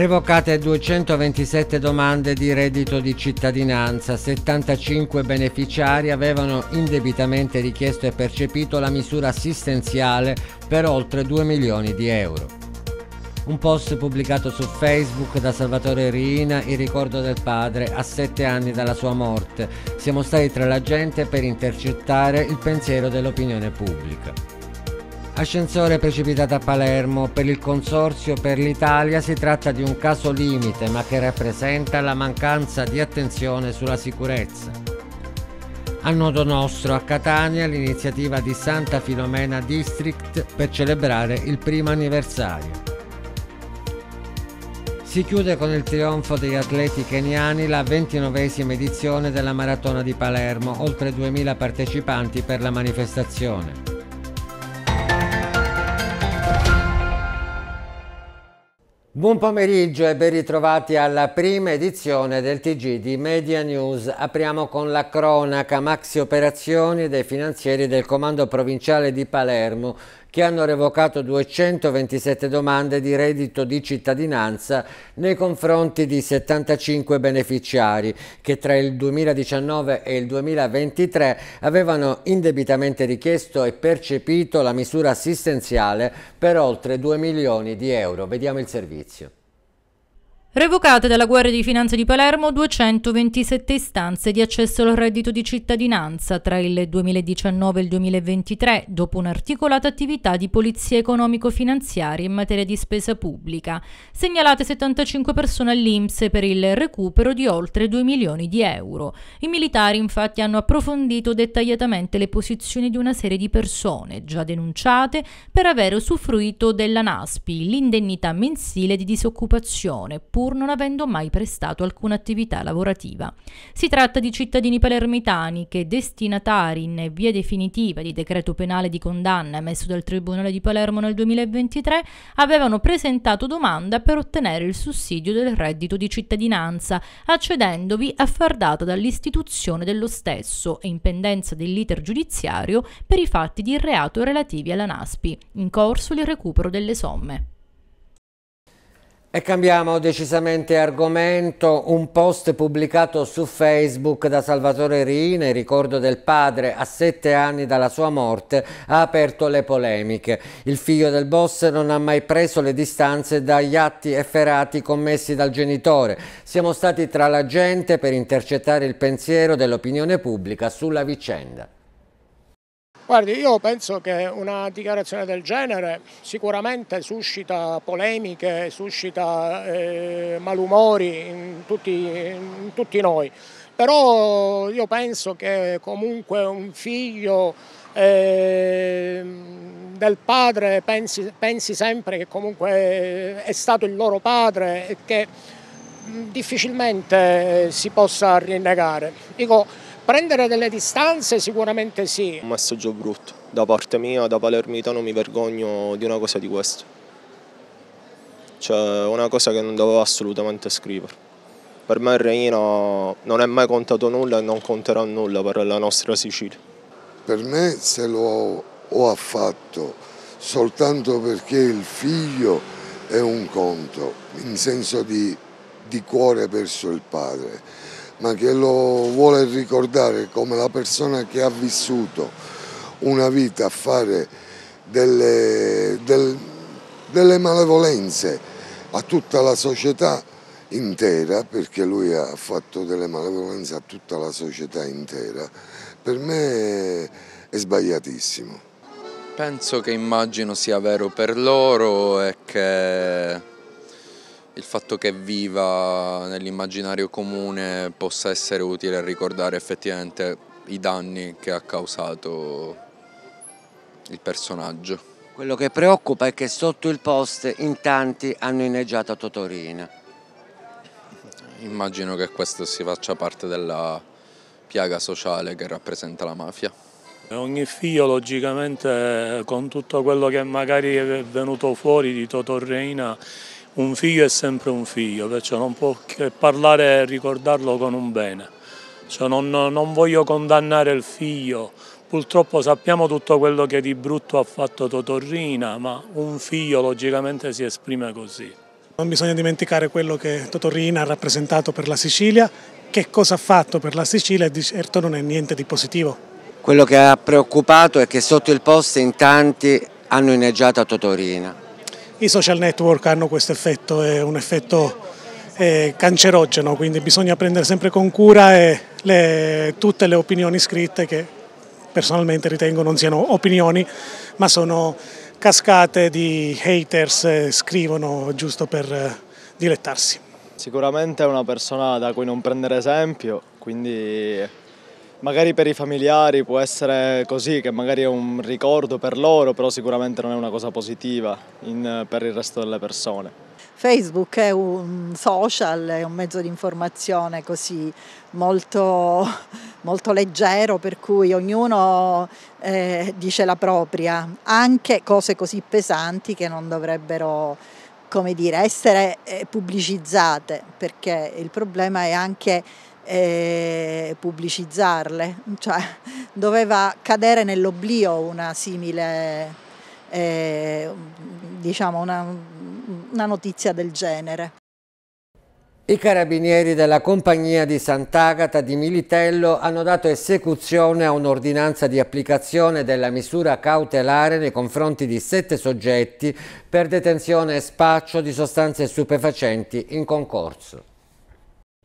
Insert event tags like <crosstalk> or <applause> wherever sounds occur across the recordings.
Revocate 227 domande di reddito di cittadinanza, 75 beneficiari avevano indebitamente richiesto e percepito la misura assistenziale per oltre 2 milioni di euro. Un post pubblicato su Facebook da Salvatore Riina in ricordo del padre a 7 anni dalla sua morte. Siamo stati tra la gente per intercettare il pensiero dell'opinione pubblica. Ascensore precipitato a Palermo, per il Consorzio per l'Italia si tratta di un caso limite ma che rappresenta la mancanza di attenzione sulla sicurezza. A nodo nostro a Catania l'iniziativa di Santa Filomena District per celebrare il primo anniversario. Si chiude con il trionfo degli atleti keniani la ventinovesima edizione della Maratona di Palermo, oltre 2000 partecipanti per la manifestazione. Buon pomeriggio e ben ritrovati alla prima edizione del TG di Media News. Apriamo con la cronaca maxi operazioni dei finanzieri del Comando Provinciale di Palermo che hanno revocato 227 domande di reddito di cittadinanza nei confronti di 75 beneficiari che tra il 2019 e il 2023 avevano indebitamente richiesto e percepito la misura assistenziale per oltre 2 milioni di euro. Vediamo il servizio. Revocate dalla Guardia di Finanza di Palermo 227 istanze di accesso al reddito di cittadinanza tra il 2019 e il 2023 dopo un'articolata attività di polizia economico-finanziaria in materia di spesa pubblica. Segnalate 75 persone all'Inps per il recupero di oltre 2 milioni di euro. I militari infatti hanno approfondito dettagliatamente le posizioni di una serie di persone già denunciate per aver usufruito della NASPI, l'indennità mensile di disoccupazione pur non avendo mai prestato alcuna attività lavorativa. Si tratta di cittadini palermitani che, destinatari in via definitiva di decreto penale di condanna emesso dal Tribunale di Palermo nel 2023, avevano presentato domanda per ottenere il sussidio del reddito di cittadinanza, accedendovi a affardata dall'istituzione dello stesso e in pendenza dell'iter giudiziario per i fatti di reato relativi alla NASPI, in corso il recupero delle somme. E cambiamo decisamente argomento, un post pubblicato su Facebook da Salvatore Riine, ricordo del padre a sette anni dalla sua morte, ha aperto le polemiche. Il figlio del boss non ha mai preso le distanze dagli atti efferati commessi dal genitore. Siamo stati tra la gente per intercettare il pensiero dell'opinione pubblica sulla vicenda. Guardi, io penso che una dichiarazione del genere sicuramente suscita polemiche, suscita eh, malumori in tutti, in tutti noi, però io penso che comunque un figlio eh, del padre pensi, pensi sempre che comunque eh, è stato il loro padre e che difficilmente eh, si possa rinnegare. Dico, Prendere delle distanze sicuramente sì. Un messaggio brutto, da parte mia, da palermitano mi vergogno di una cosa di questo. Cioè una cosa che non dovevo assolutamente scrivere. Per me il Reino non è mai contato nulla e non conterà nulla per la nostra Sicilia. Per me se lo ho fatto soltanto perché il figlio è un conto, in senso di, di cuore verso il padre ma che lo vuole ricordare come la persona che ha vissuto una vita a fare delle, del, delle malevolenze a tutta la società intera, perché lui ha fatto delle malevolenze a tutta la società intera, per me è sbagliatissimo. Penso che immagino sia vero per loro e che il fatto che viva nell'immaginario comune possa essere utile a ricordare effettivamente i danni che ha causato il personaggio. Quello che preoccupa è che sotto il post in tanti hanno inneggiato Totorina. Immagino che questo si faccia parte della piaga sociale che rappresenta la mafia. Ogni figlio logicamente con tutto quello che magari è venuto fuori di Totorina un figlio è sempre un figlio, perciò non può che parlare e ricordarlo con un bene. Cioè non, non voglio condannare il figlio, purtroppo sappiamo tutto quello che di brutto ha fatto Totorrina, ma un figlio logicamente si esprime così. Non bisogna dimenticare quello che Totorrina ha rappresentato per la Sicilia, che cosa ha fatto per la Sicilia di certo non è niente di positivo. Quello che ha preoccupato è che sotto il poste in tanti hanno inneggiato a Totorina i social network hanno questo effetto, è un effetto eh, cancerogeno, quindi bisogna prendere sempre con cura le, tutte le opinioni scritte che personalmente ritengo non siano opinioni ma sono cascate di haters scrivono giusto per eh, dilettarsi. Sicuramente è una persona da cui non prendere esempio, quindi Magari per i familiari può essere così, che magari è un ricordo per loro, però sicuramente non è una cosa positiva in, per il resto delle persone. Facebook è un social, è un mezzo di informazione così molto, <laughs> molto leggero, per cui ognuno eh, dice la propria, anche cose così pesanti che non dovrebbero come dire, essere eh, pubblicizzate, perché il problema è anche eh, pubblicizzarle, cioè doveva cadere nell'oblio una simile, eh, diciamo, una, una notizia del genere. I carabinieri della compagnia di Sant'Agata di Militello hanno dato esecuzione a un'ordinanza di applicazione della misura cautelare nei confronti di sette soggetti per detenzione e spaccio di sostanze stupefacenti in concorso.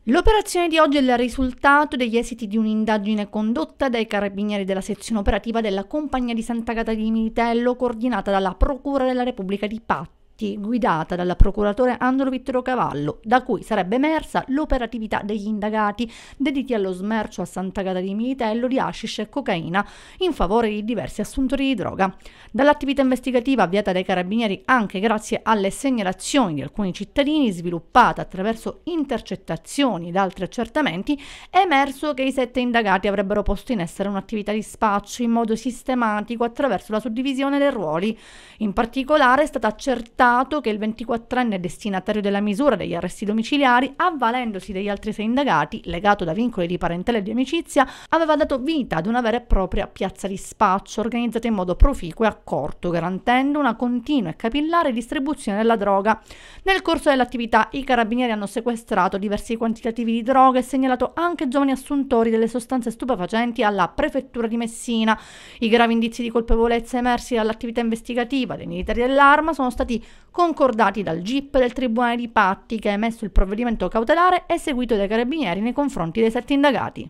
L'operazione di oggi è il risultato degli esiti di un'indagine condotta dai carabinieri della sezione operativa della Compagnia di Santa Cata di Militello coordinata dalla Procura della Repubblica di Pazzo T guidata dal procuratore Andro Vittorio Cavallo, da cui sarebbe emersa l'operatività degli indagati dediti allo smercio a Santa Gata di Militello di hashish e cocaina in favore di diversi assuntori di droga. Dall'attività investigativa avviata dai carabinieri anche grazie alle segnalazioni di alcuni cittadini sviluppata attraverso intercettazioni ed altri accertamenti, è emerso che i sette indagati avrebbero posto in essere un'attività di spaccio in modo sistematico attraverso la suddivisione dei ruoli. In particolare è stata accertata accertato che il 24enne destinatario della misura degli arresti domiciliari, avvalendosi degli altri sei indagati, legato da vincoli di parentela e di amicizia, aveva dato vita ad una vera e propria piazza di spaccio organizzata in modo proficuo e accorto, garantendo una continua e capillare distribuzione della droga. Nel corso dell'attività i carabinieri hanno sequestrato diversi quantitativi di droga e segnalato anche giovani assuntori delle sostanze stupefacenti alla prefettura di Messina. I gravi indizi di colpevolezza emersi dall'attività investigativa dei militari dell'arma sono stati concordati dal GIP del Tribunale di Patti che ha emesso il provvedimento cautelare e seguito dai carabinieri nei confronti dei sette indagati.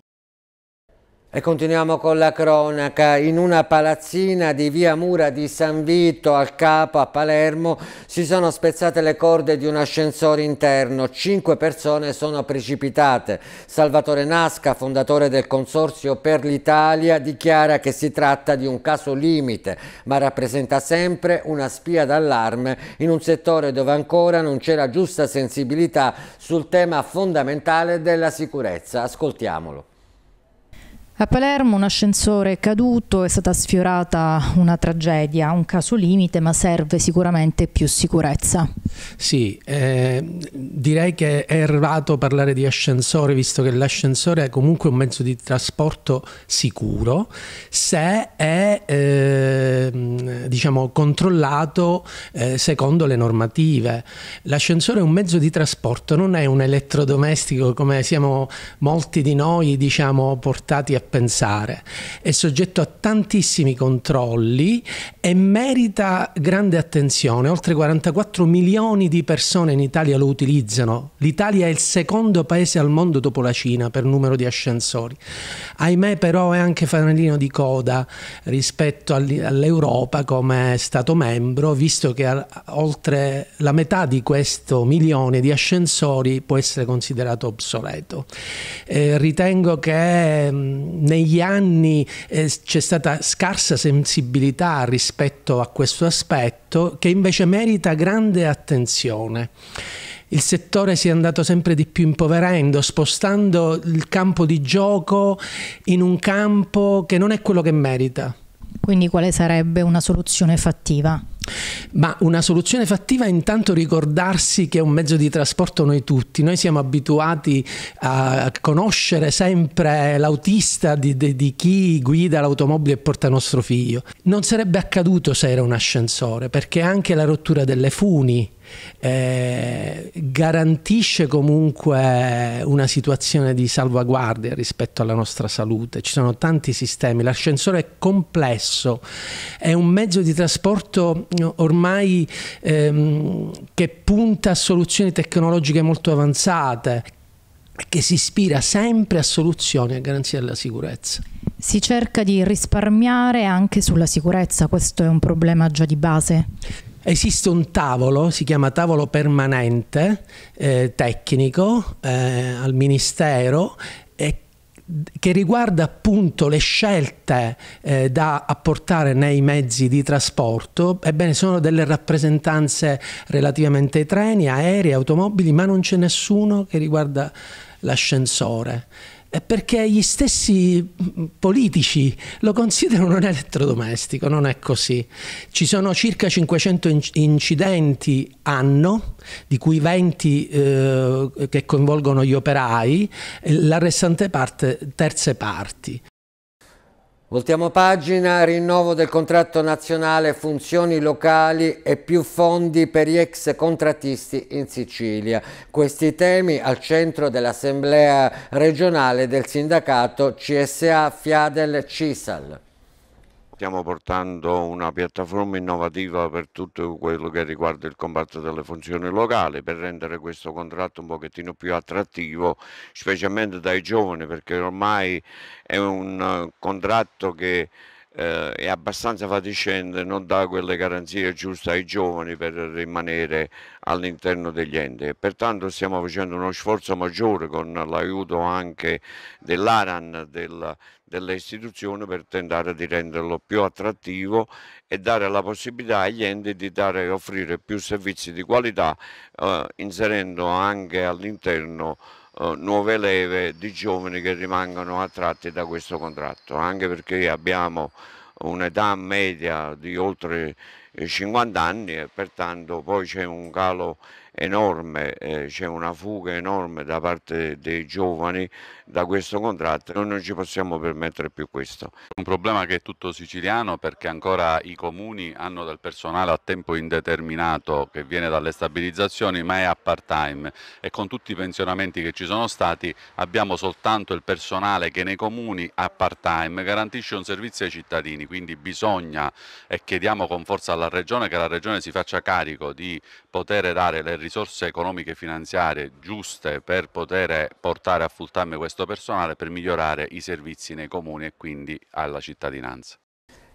E continuiamo con la cronaca. In una palazzina di via Mura di San Vito al Capo a Palermo si sono spezzate le corde di un ascensore interno. Cinque persone sono precipitate. Salvatore Nasca, fondatore del Consorzio per l'Italia, dichiara che si tratta di un caso limite, ma rappresenta sempre una spia d'allarme in un settore dove ancora non c'è la giusta sensibilità sul tema fondamentale della sicurezza. Ascoltiamolo. A Palermo un ascensore è caduto, è stata sfiorata una tragedia, un caso limite, ma serve sicuramente più sicurezza. Sì, eh, direi che è errato parlare di ascensore, visto che l'ascensore è comunque un mezzo di trasporto sicuro, se è eh, diciamo, controllato eh, secondo le normative. L'ascensore è un mezzo di trasporto, non è un elettrodomestico come siamo molti di noi diciamo, portati a pensare, è soggetto a tantissimi controlli e merita grande attenzione. Oltre 44 milioni di persone in Italia lo utilizzano. L'Italia è il secondo paese al mondo dopo la Cina per numero di ascensori. Ahimè però è anche fanalino di coda rispetto all'Europa come Stato membro, visto che oltre la metà di questo milione di ascensori può essere considerato obsoleto. Eh, ritengo che mm, negli anni eh, c'è stata scarsa sensibilità rispetto a questo aspetto che invece merita grande attenzione il settore si è andato sempre di più impoverendo, spostando il campo di gioco in un campo che non è quello che merita. Quindi quale sarebbe una soluzione fattiva? Ma una soluzione fattiva è intanto ricordarsi che è un mezzo di trasporto noi tutti, noi siamo abituati a conoscere sempre l'autista di, di, di, chi guida l'automobile e porta nostro figlio. Non sarebbe accaduto se era un ascensore, perché anche la rottura delle funi eh, garantisce comunque una situazione di salvaguardia rispetto alla nostra salute. Ci sono tanti sistemi, l'ascensore è complesso, è un mezzo di trasporto ormai ehm, che punta a soluzioni tecnologiche molto avanzate, che si ispira sempre a soluzioni a garanzia della sicurezza. Si cerca di risparmiare anche sulla sicurezza, questo è un problema già di base? Esiste un tavolo, si chiama tavolo permanente eh, tecnico eh, al Ministero e che riguarda appunto le scelte eh, da apportare nei mezzi di trasporto, ebbene sono delle rappresentanze relativamente ai treni, aerei, automobili, ma non c'è nessuno che riguarda l'ascensore è eh, perché gli stessi mm, politici lo considerano un elettrodomestico, non è così. Ci sono circa 500 incidenti anno, di cui 20 eh, che coinvolgono gli operai, la restante parte terze parti. Voltiamo pagina, rinnovo del contratto nazionale funzioni locali e più fondi per gli ex contrattisti in Sicilia. Questi temi al centro dell'assemblea regionale del sindacato CSA Fiadel Cisal stiamo portando una piattaforma innovativa per tutto quello che riguarda il comparto delle funzioni locali per rendere questo contratto un pochettino più attrattivo, specialmente dai giovani, perché ormai è un eh, contratto che eh, è abbastanza fatiscente, non dà quelle garanzie giuste ai giovani per rimanere all'interno degli enti. Pertanto stiamo facendo uno sforzo maggiore con l'aiuto anche dell'ARAN, del delle istituzioni per tentare di renderlo più attrattivo e dare la possibilità agli enti di dare e offrire più servizi di qualità eh, inserendo anche all'interno eh, nuove leve di giovani che rimangono attratti da questo contratto, anche perché abbiamo un'età media di oltre 50 eh, anni e pertanto poi c'è un calo enorme, eh, c'è una fuga enorme da parte dei giovani da questo contratto. Noi non ci possiamo permettere più questo. Un problema che è tutto siciliano perché ancora i comuni hanno del personale a tempo indeterminato che viene dalle stabilizzazioni ma è a part time e con tutti i pensionamenti che ci sono stati abbiamo soltanto il personale che nei comuni a part time garantisce un servizio ai cittadini, quindi bisogna e chiediamo con forza alla Regione che la Regione si faccia carico di poter dare le risorse economiche e finanziarie giuste per poter portare a full time questo costo personale per migliorare i servizi nei comuni e quindi alla cittadinanza.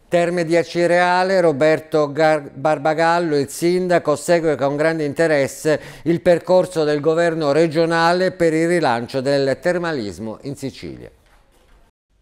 Terme di Acireale, Roberto Gar Barbagallo, il sindaco, segue con grande interesse il percorso del governo regionale per il rilancio del termalismo in Sicilia.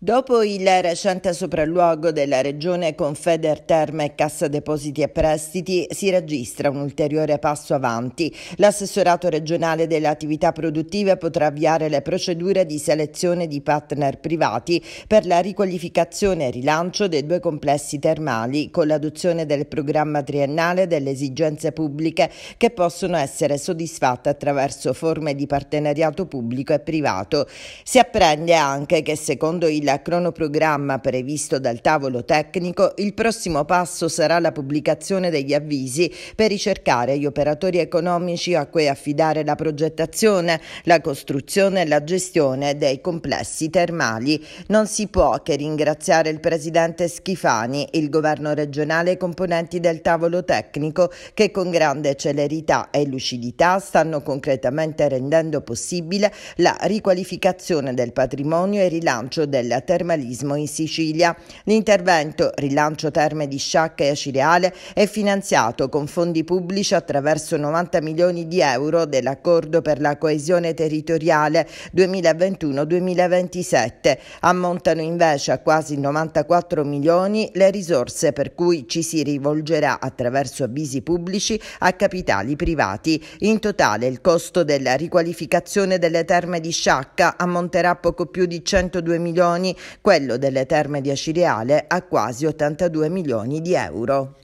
Dopo il recente sopralluogo della regione con Feder Terme e Cassa Depositi e Prestiti si registra un ulteriore passo avanti. L'assessorato regionale delle attività produttive potrà avviare le procedure di selezione di partner privati per la riqualificazione e rilancio dei due complessi termali con l'adozione del programma triennale delle esigenze pubbliche che possono essere soddisfatte attraverso forme di partenariato pubblico e privato. Si apprende anche che secondo il nel cronoprogramma previsto dal tavolo tecnico, il prossimo passo sarà la pubblicazione degli avvisi per ricercare gli operatori economici a cui affidare la progettazione, la costruzione e la gestione dei complessi termali. Non si può che ringraziare il presidente Schifani, il governo regionale e i componenti del tavolo tecnico che con grande celerità e lucidità stanno concretamente rendendo possibile la riqualificazione del patrimonio e rilancio della del termalismo in Sicilia. L'intervento Rilancio Terme di Sciacca e Acireale è finanziato con fondi pubblici attraverso 90 milioni di euro dell'Accordo per la coesione territoriale 2021-2027. Ammontano invece a quasi 94 milioni le risorse per cui ci si rivolgerà attraverso avvisi pubblici a capitali privati. In totale il costo della riqualificazione delle terme di Sciacca ammonterà poco più di 102 milioni milioni, quello delle terme di Acireale a quasi 82 milioni di euro.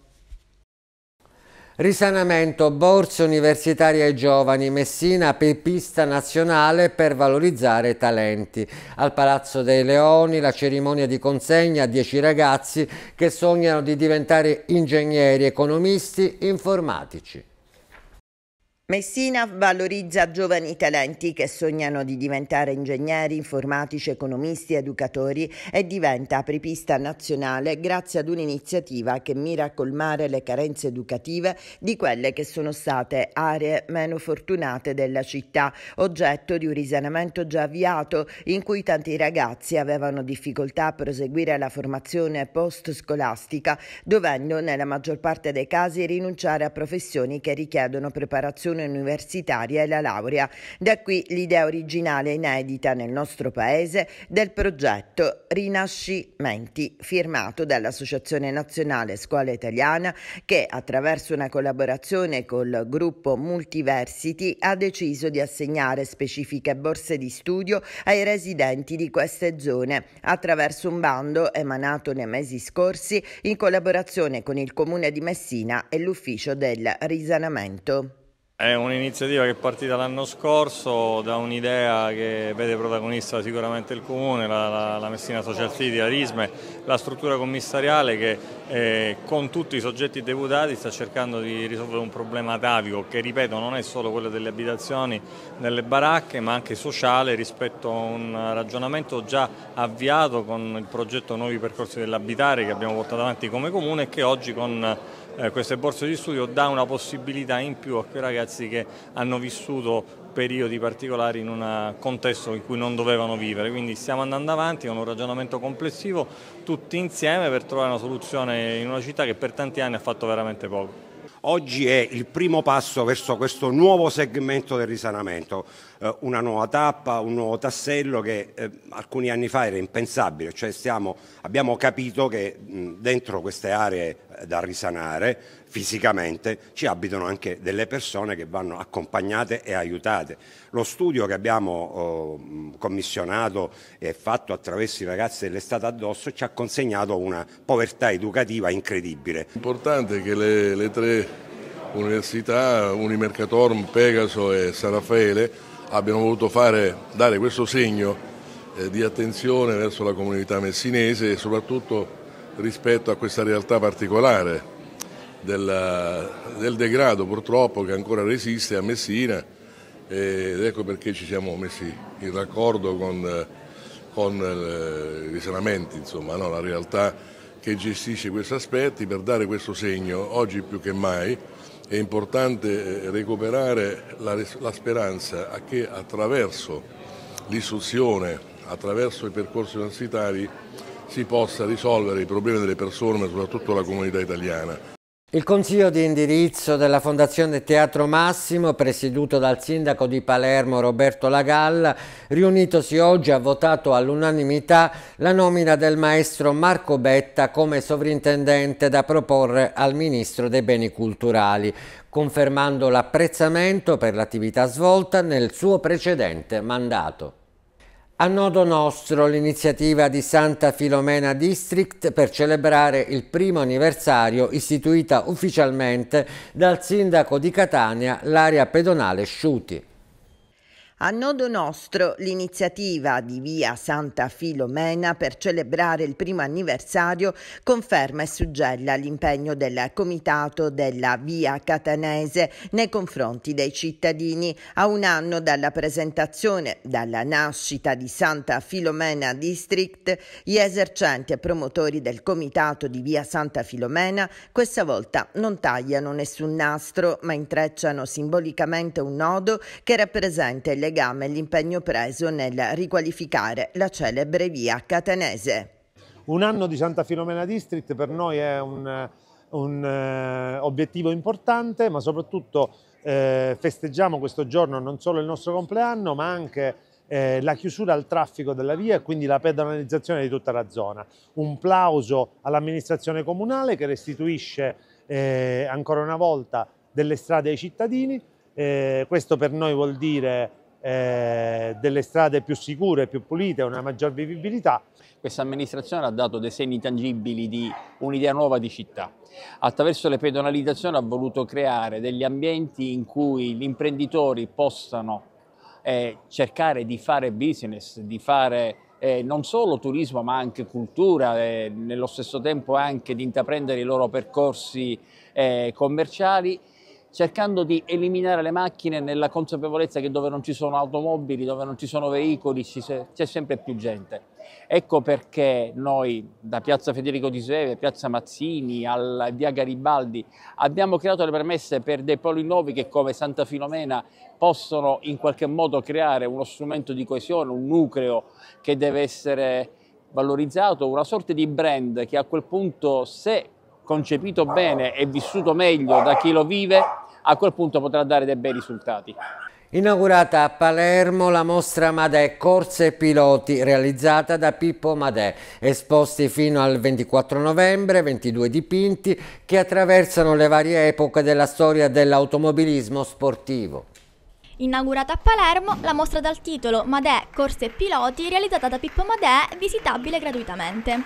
Risanamento, borse universitarie ai giovani, Messina pepista nazionale per valorizzare talenti. Al Palazzo dei Leoni la cerimonia di consegna a 10 ragazzi che sognano di diventare ingegneri, economisti, informatici. Messina valorizza giovani talenti che sognano di diventare ingegneri, informatici, economisti, educatori e diventa apripista nazionale grazie ad un'iniziativa che mira a colmare le carenze educative di quelle che sono state aree meno fortunate della città, oggetto di un risanamento già avviato in cui tanti ragazzi avevano difficoltà a proseguire la formazione post-scolastica, dovendo nella maggior parte dei casi rinunciare a professioni che richiedono preparazione formazione universitaria e la laurea. Da qui l'idea originale inedita nel nostro paese del progetto Rinascimenti, firmato dall'Associazione Nazionale Scuola Italiana che attraverso una collaborazione col gruppo Multiversity ha deciso di assegnare specifiche borse di studio ai residenti di queste zone attraverso un bando emanato nei mesi scorsi in collaborazione con il Comune di Messina e l'Ufficio del Risanamento. È un'iniziativa che è partita l'anno scorso da un'idea che vede protagonista sicuramente il Comune, la, la, la Messina Social City, la RISME, la struttura commissariale che eh, con tutti i soggetti deputati sta cercando di risolvere un problema atavico che, ripeto, non è solo quello delle abitazioni, nelle baracche, ma anche sociale rispetto a un ragionamento già avviato con il progetto Nuovi Percorsi dell'Abitare che abbiamo portato avanti come Comune e che oggi con eh, queste borse di studio dà una possibilità in più a quei ragazzi che hanno vissuto periodi particolari in un eh, contesto in cui non dovevano vivere, quindi stiamo andando avanti con un ragionamento complessivo tutti insieme per trovare una soluzione in una città che per tanti anni ha fatto veramente poco oggi è il primo passo verso questo nuovo segmento del risanamento, eh, una nuova tappa, un nuovo tassello che eh, alcuni anni fa era impensabile, cioè stiamo, abbiamo capito che mh, dentro queste aree eh, da risanare fisicamente ci abitano anche delle persone che vanno accompagnate e aiutate. Lo studio che abbiamo eh, commissionato e fatto attraverso i ragazzi dell'estate addosso ci ha consegnato una povertà educativa incredibile. Importante che le, le tre università, Unimercatorm, Pegaso e San Raffaele, abbiano voluto fare, dare questo segno eh, di attenzione verso la comunità messinese e soprattutto rispetto a questa realtà particolare del, del degrado purtroppo che ancora resiste a Messina ed ecco perché ci siamo messi in raccordo con, con eh, i risanamenti, insomma, no? la realtà che gestisce questi aspetti per dare questo segno oggi più che mai è importante eh, recuperare la, la, speranza che attraverso l'istruzione, attraverso i percorsi universitari si possa risolvere i problemi delle persone ma soprattutto la comunità italiana. Il consiglio di indirizzo della Fondazione Teatro Massimo, presieduto dal sindaco di Palermo Roberto Lagalla, riunitosi oggi ha votato all'unanimità la nomina del maestro Marco Betta come sovrintendente da proporre al ministro dei beni culturali, confermando l'apprezzamento per l'attività svolta nel suo precedente mandato. A nodo nostro l'iniziativa di Santa Filomena District per celebrare il primo anniversario istituita ufficialmente dal sindaco di Catania l'area pedonale Sciuti. A nodo nostro l'iniziativa di via Santa Filomena per celebrare il primo anniversario conferma e suggella l'impegno del comitato della via catanese nei confronti dei cittadini. A un anno dalla presentazione, dalla nascita di Santa Filomena District, gli esercenti e promotori del comitato di via Santa Filomena questa volta non tagliano nessun nastro ma intrecciano simbolicamente un nodo che rappresenta il legame l'impegno preso nel riqualificare la celebre via catanese. Un anno di Santa Filomena District per noi è un, un uh, obiettivo importante, ma soprattutto eh, festeggiamo questo giorno non solo il nostro compleanno, ma anche eh, la chiusura al traffico della via e quindi la pedonalizzazione di tutta la zona. Un plauso all'amministrazione comunale che restituisce eh, ancora una volta delle strade ai cittadini. Eh, questo per noi vuol dire eh, delle strade più sicure, più pulite, una maggior vivibilità. Questa amministrazione ha dato dei segni tangibili di un'idea nuova di città. Attraverso le pedonalizzazioni ha voluto creare degli ambienti in cui gli imprenditori possano eh, cercare di fare business, di fare eh, non solo turismo ma anche cultura, eh, nello stesso tempo anche di intraprendere i loro percorsi eh, commerciali cercando di eliminare le macchine nella consapevolezza che dove non ci sono automobili, dove non ci sono veicoli, c'è sempre più gente. Ecco perché noi da Piazza Federico di Sveve, Piazza Mazzini, al via Garibaldi abbiamo creato le premesse per dei poli nuovi che come Santa Filomena possono in qualche modo creare uno strumento di coesione, un nucleo che deve essere valorizzato, una sorta di brand che a quel punto se concepito bene e vissuto meglio da chi lo vive a quel punto potrà dare dei bei risultati. Inaugurata a Palermo la mostra Madè Corse e Piloti realizzata da Pippo Madè, esposti fino al 24 novembre 22 dipinti che attraversano le varie epoche della storia dell'automobilismo sportivo. Inaugurata a Palermo, la mostra dal titolo Madè, Corse e Piloti, realizzata da Pippo Madè, visitabile gratuitamente.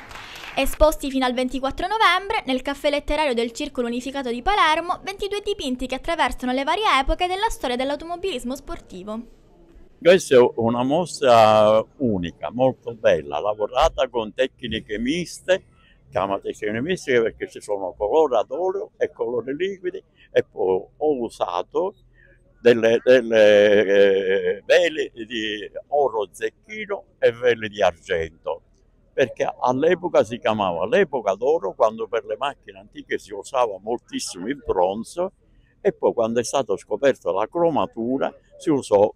Esposti fino al 24 novembre nel caffè letterario del Circolo Unificato di Palermo 22 dipinti che attraversano le varie epoche della storia dell'automobilismo sportivo. Questa è una mostra unica, molto bella, lavorata con tecniche miste, chiamate miste perché ci sono colore ad olio e colori liquidi e poi ho usato delle, delle eh, vele di oro zecchino e vele di argento perché all'epoca si chiamava l'epoca d'oro quando per le macchine antiche si usava moltissimo il bronzo e poi quando è stata scoperta la cromatura si usò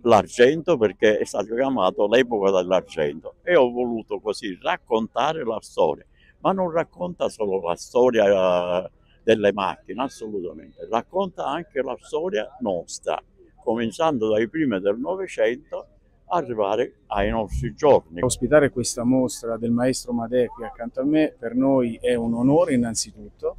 l'argento perché è stato chiamato l'epoca dell'argento e ho voluto così raccontare la storia, ma non racconta solo la storia eh, delle macchine, assolutamente, racconta anche la storia nostra, cominciando dai primi del Novecento arrivare ai nostri giorni. Ospitare questa mostra del maestro Made qui accanto a me per noi è un onore innanzitutto,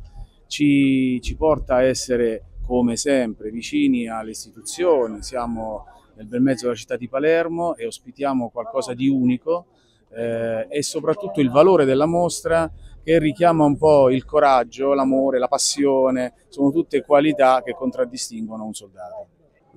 ci, ci porta a essere come sempre vicini alle istituzioni, siamo nel bel mezzo della città di Palermo e ospitiamo qualcosa di unico eh, e soprattutto il valore della mostra che richiama un po' il coraggio, l'amore, la passione, sono tutte qualità che contraddistinguono un soldato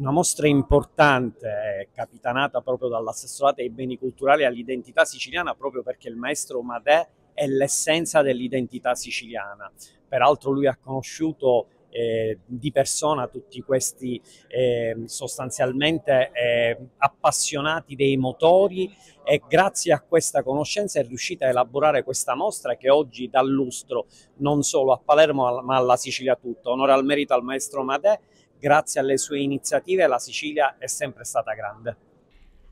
una mostra importante eh, capitanata proprio dall'assessorato ai beni culturali e all'identità siciliana proprio perché il maestro Madè è l'essenza dell'identità siciliana. Peraltro lui ha conosciuto eh, di persona tutti questi eh, sostanzialmente eh, appassionati dei motori e grazie a questa conoscenza è riuscita a elaborare questa mostra che oggi dà lustro non solo a Palermo ma alla Sicilia tutta. Onore al merito al maestro Madè grazie alle sue iniziative la Sicilia è sempre stata grande.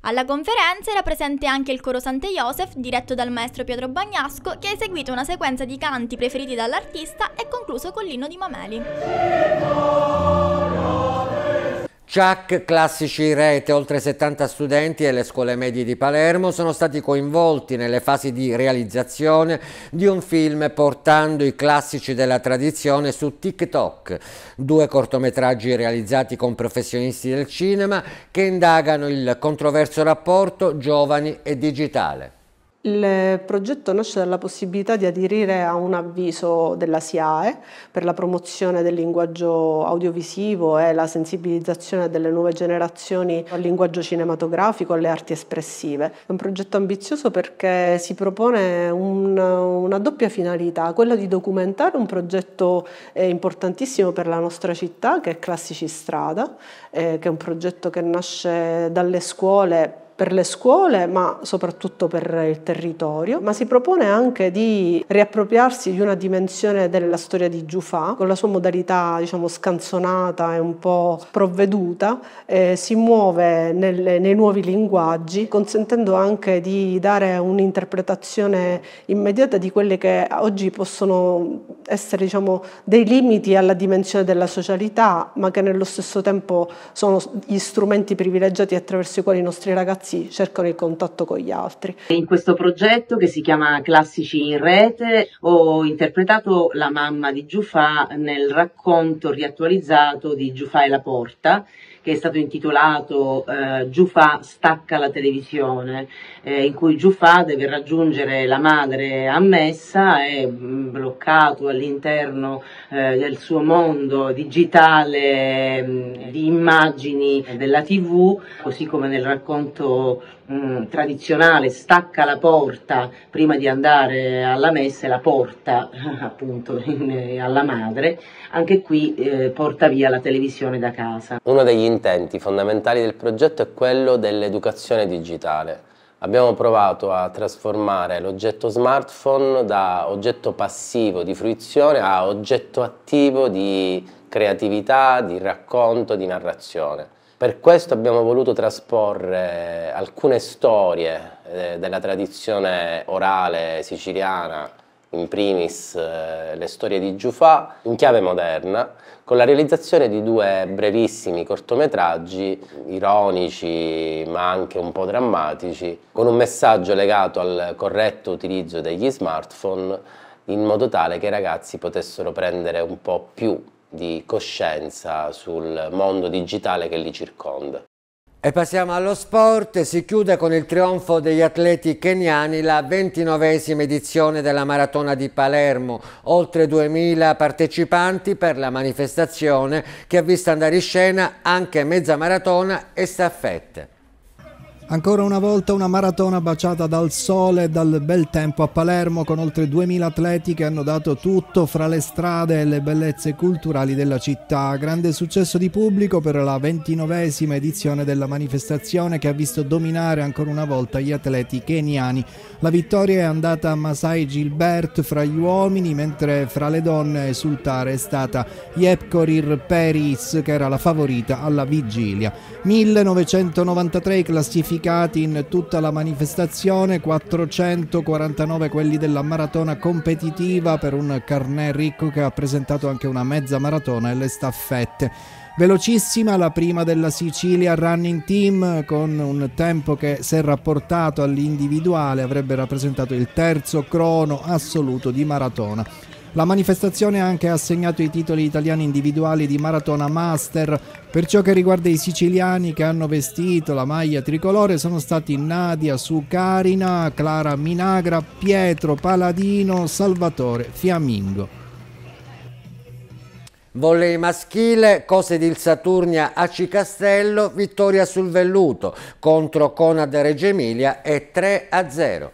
Alla conferenza era presente anche il coro Sante Joseph, diretto dal maestro Pietro Bagnasco, che ha eseguito una sequenza di canti preferiti dall'artista e concluso con l'inno di Mameli. CIAC Classici Rete, oltre 70 studenti e le scuole medie di Palermo sono stati coinvolti nelle fasi di realizzazione di un film portando i classici della tradizione su TikTok, due cortometraggi realizzati con professionisti del cinema che indagano il controverso rapporto giovani e digitale. Il progetto nasce dalla possibilità di aderire a un avviso della SIAE per la promozione del linguaggio audiovisivo e la sensibilizzazione delle nuove generazioni al linguaggio cinematografico e alle arti espressive. È un progetto ambizioso perché si propone un, una doppia finalità, quella di documentare un progetto eh, importantissimo per la nostra città che è Classici Strada, eh, che è un progetto che nasce dalle scuole per le scuole ma soprattutto per il territorio, ma si propone anche di riappropriarsi di una dimensione della storia di Giufà con la sua modalità diciamo scanzonata e un po' provveduta, eh, si muove nel, nei nuovi linguaggi consentendo anche di dare un'interpretazione immediata di quelle che oggi possono essere diciamo, dei limiti alla dimensione della socialità ma che nello stesso tempo sono gli strumenti privilegiati attraverso i quali i nostri ragazzi ragazzi cercano il contatto con gli altri. In questo progetto che si chiama Classici in rete ho interpretato la mamma di Giufà nel racconto riattualizzato di Giufà e la porta che è stato intitolato eh, Giufà stacca la televisione, eh, in cui Giufà deve raggiungere la madre a messa, è mm, bloccato all'interno eh, del suo mondo digitale mh, mm, di immagini della tv, così come nel racconto mh, mm, tradizionale stacca la porta prima di andare alla messa e la porta <laughs> appunto in, eh, alla madre, anche qui eh, porta via la televisione da casa. Uno degli intenti fondamentali del progetto è quello dell'educazione digitale. Abbiamo provato a trasformare l'oggetto smartphone da oggetto passivo di fruizione a oggetto attivo di creatività, di racconto, di narrazione. Per questo abbiamo voluto trasporre alcune storie eh, della tradizione orale siciliana, in primis eh, le storie di Giufà, in chiave moderna, con la realizzazione di due brevissimi cortometraggi, ironici ma anche un po' drammatici, con un messaggio legato al corretto utilizzo degli smartphone in modo tale che i ragazzi potessero prendere un po' più di coscienza sul mondo digitale che li circonda. E passiamo allo sport, si chiude con il trionfo degli atleti keniani la 29esima edizione della Maratona di Palermo, oltre 2000 partecipanti per la manifestazione che ha visto andare in scena anche mezza maratona e staffette. Ancora una volta una maratona baciata dal sole e dal bel tempo a Palermo con oltre 2000 atleti che hanno dato tutto fra le strade e le bellezze culturali della città. Grande successo di pubblico per la ventinovesima edizione della manifestazione che ha visto dominare ancora una volta gli atleti keniani. La vittoria è andata a Masai Gilbert fra gli uomini mentre fra le donne esultare è stata Yepkorir Peris che era la favorita alla vigilia. 1993 classificata indicati in tutta la manifestazione, 449 quelli della maratona competitiva per un carnet ricco che ha presentato anche una mezza maratona e le staffette. Velocissima la prima della Sicilia Running Team con un tempo che se rapportato all'individuale avrebbe rappresentato il terzo crono assoluto di maratona. La manifestazione ha anche assegnato i titoli italiani individuali di maratona master. Per ciò che riguarda i siciliani che hanno vestito la maglia tricolore sono stati Nadia Sucarina, Clara Minagra, Pietro Paladino, Salvatore Fiammingo. Volley maschile, cose di Saturnia AC Castello, vittoria sul velluto contro Conad Reggio Emilia e 3 a 0.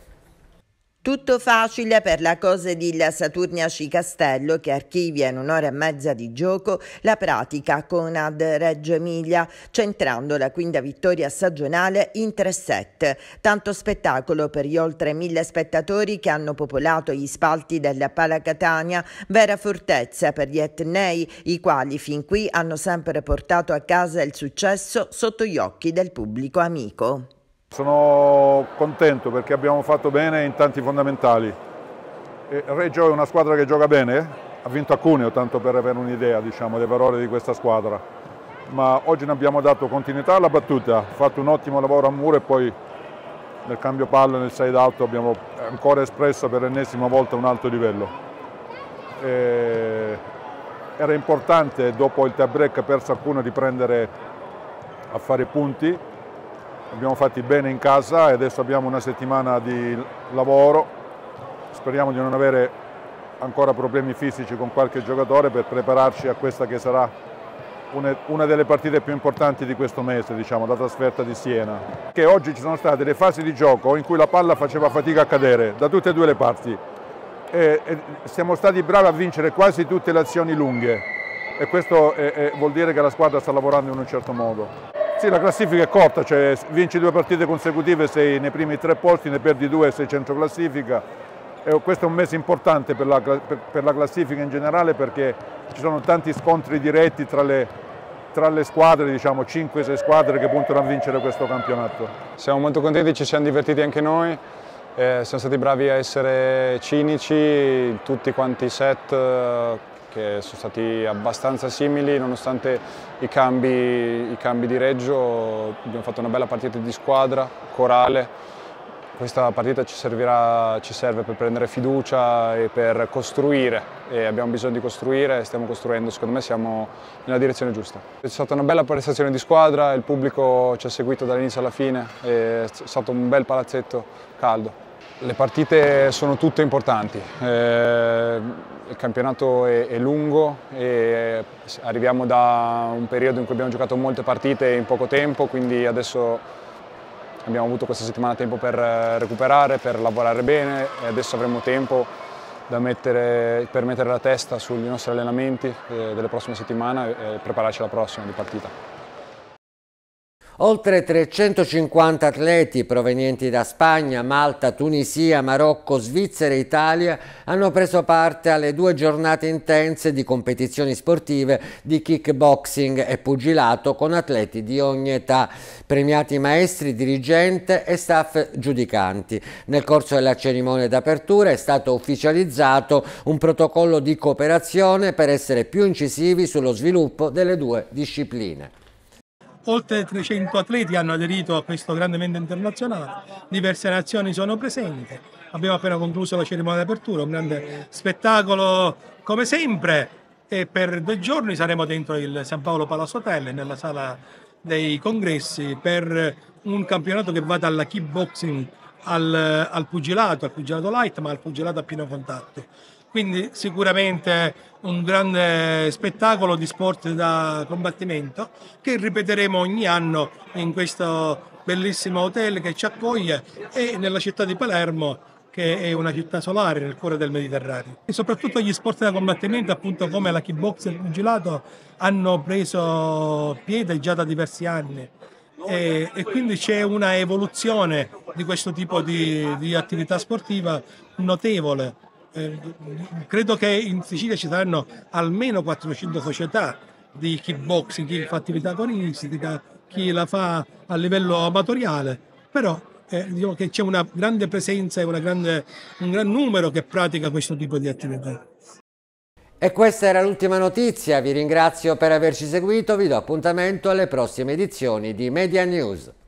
Tutto facile per la cose di la Saturnia Cicastello che archivia in un'ora e mezza di gioco la pratica con Ad Reggio Emilia, centrando la quinta vittoria stagionale in tre set. Tanto spettacolo per gli oltre mille spettatori che hanno popolato gli spalti della Pala Catania, vera fortezza per gli etnei, i quali fin qui hanno sempre portato a casa il successo sotto gli occhi del pubblico amico. Sono contento perché abbiamo fatto bene in tanti fondamentali. Reggio è una squadra che gioca bene, ha vinto a Cuneo, tanto per avere un'idea diciamo, dei valori di questa squadra. Ma oggi ne abbiamo dato continuità alla battuta, ha fatto un ottimo lavoro a Muro e poi nel cambio palla, nel side out abbiamo ancora espresso per l'ennesima volta un alto livello. E... Era importante dopo il tie break perso a Cuneo di prendere a fare punti abbiamo fatti bene in casa e adesso abbiamo una settimana di lavoro, speriamo di non avere ancora problemi fisici con qualche giocatore per prepararci a questa che sarà una delle partite più importanti di questo mese, diciamo, la trasferta di Siena. Che oggi ci sono state le fasi di gioco in cui la palla faceva fatica a cadere da tutte e due le parti. E, e siamo stati bravi a vincere quasi tutte le azioni lunghe e questo è, è, vuol dire che la squadra sta lavorando in un certo modo. Sì, la classifica è corta, cioè vinci due partite consecutive, sei nei primi tre posti, ne perdi due, sei centro classifica. E questo è un mese importante per la, per, per la, classifica in generale perché ci sono tanti scontri diretti tra le, tra le squadre, diciamo 5-6 squadre che puntano a vincere questo campionato. Siamo molto contenti, ci siamo divertiti anche noi. Eh, siamo stati bravi a essere cinici, tutti quanti i set, che sono stati abbastanza simili nonostante i cambi, i cambi di reggio, abbiamo fatto una bella partita di squadra, corale, questa partita ci, servirà, ci, serve per prendere fiducia e per costruire e abbiamo bisogno di costruire e stiamo costruendo, secondo me siamo nella direzione giusta. È stata una bella prestazione di squadra, il pubblico ci ha seguito dall'inizio alla fine, è stato un bel palazzetto caldo. Le partite sono tutte importanti, eh, il campionato è, è, lungo e arriviamo da un periodo in cui abbiamo giocato molte partite in poco tempo, quindi adesso abbiamo avuto questa settimana tempo per eh, recuperare, per lavorare bene e adesso avremo tempo mettere, per mettere la testa sugli nostri allenamenti eh, delle prossime settimane e prepararci alla prossima di partita. Oltre 350 atleti provenienti da Spagna, Malta, Tunisia, Marocco, Svizzera e Italia hanno preso parte alle due giornate intense di competizioni sportive di kickboxing e pugilato con atleti di ogni età, premiati maestri, dirigente e staff giudicanti. Nel corso della cerimonia d'apertura è stato ufficializzato un protocollo di cooperazione per essere più incisivi sullo sviluppo delle due discipline. Oltre 300 atleti hanno aderito a questo grande evento internazionale, diverse nazioni sono presenti. Abbiamo appena concluso la cerimonia di apertura, un grande spettacolo come sempre e per due giorni saremo dentro il San Paolo Palazzo Hotel nella sala dei congressi per un campionato che va dalla kickboxing al, al pugilato, al pugilato light ma al pugilato a pieno contatto. Quindi sicuramente un grande spettacolo di sport da combattimento che ripeteremo ogni anno in questo bellissimo hotel che ci accoglie e nella città di Palermo che è una città solare nel cuore del Mediterraneo. E soprattutto gli sport da combattimento, appunto come la kickbox e il pugilato, hanno preso piede già da diversi anni e, e quindi c'è una evoluzione di questo tipo di, di attività sportiva notevole eh, credo che in Sicilia ci saranno almeno 400 società di kickboxing, chi fa attività agonistica, chi la fa a livello amatoriale, però eh, diciamo che c'è una grande presenza e grande, un gran numero che pratica questo tipo di attività. E questa era l'ultima notizia, vi ringrazio per averci seguito, vi do appuntamento alle prossime edizioni di Media News.